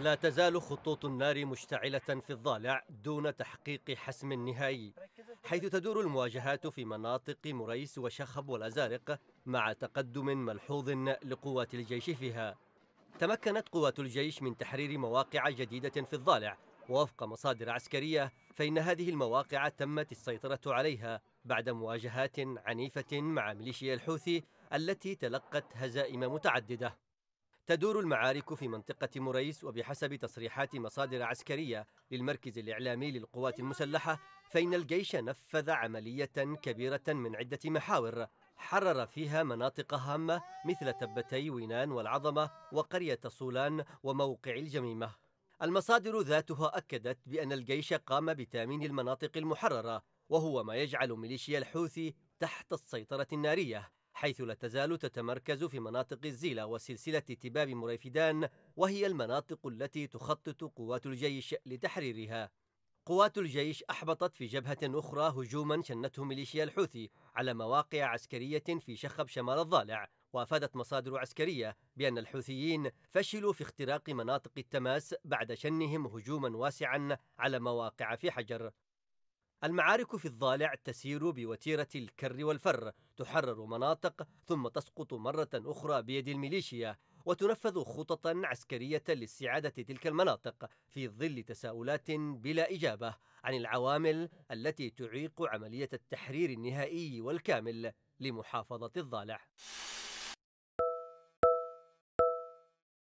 لا تزال خطوط النار مشتعلة في الضالع دون تحقيق حسم نهائي حيث تدور المواجهات في مناطق مريس وشخب والأزارق مع تقدم ملحوظ لقوات الجيش فيها تمكنت قوات الجيش من تحرير مواقع جديدة في الضالع ووفق مصادر عسكرية فإن هذه المواقع تمت السيطرة عليها بعد مواجهات عنيفة مع ميليشيا الحوثي التي تلقت هزائم متعددة تدور المعارك في منطقة مريس وبحسب تصريحات مصادر عسكرية للمركز الإعلامي للقوات المسلحة فإن الجيش نفذ عملية كبيرة من عدة محاور حرر فيها مناطق هامة مثل تبتي وينان والعظمة وقرية صولان وموقع الجميمة المصادر ذاتها أكدت بأن الجيش قام بتامين المناطق المحررة وهو ما يجعل ميليشيا الحوثي تحت السيطرة النارية حيث لا تزال تتمركز في مناطق الزيلة وسلسلة تباب مريفدان وهي المناطق التي تخطط قوات الجيش لتحريرها قوات الجيش أحبطت في جبهة أخرى هجوما شنته ميليشيا الحوثي على مواقع عسكرية في شخب شمال الضالع وافادت مصادر عسكريه بان الحوثيين فشلوا في اختراق مناطق التماس بعد شنهم هجوما واسعا على مواقع في حجر المعارك في الضالع تسير بوتيرة الكر والفر تحرر مناطق ثم تسقط مرة أخرى بيد الميليشيا وتنفذ خططا عسكرية لاستعادة تلك المناطق في ظل تساؤلات بلا إجابة عن العوامل التي تعيق عملية التحرير النهائي والكامل لمحافظة الضالع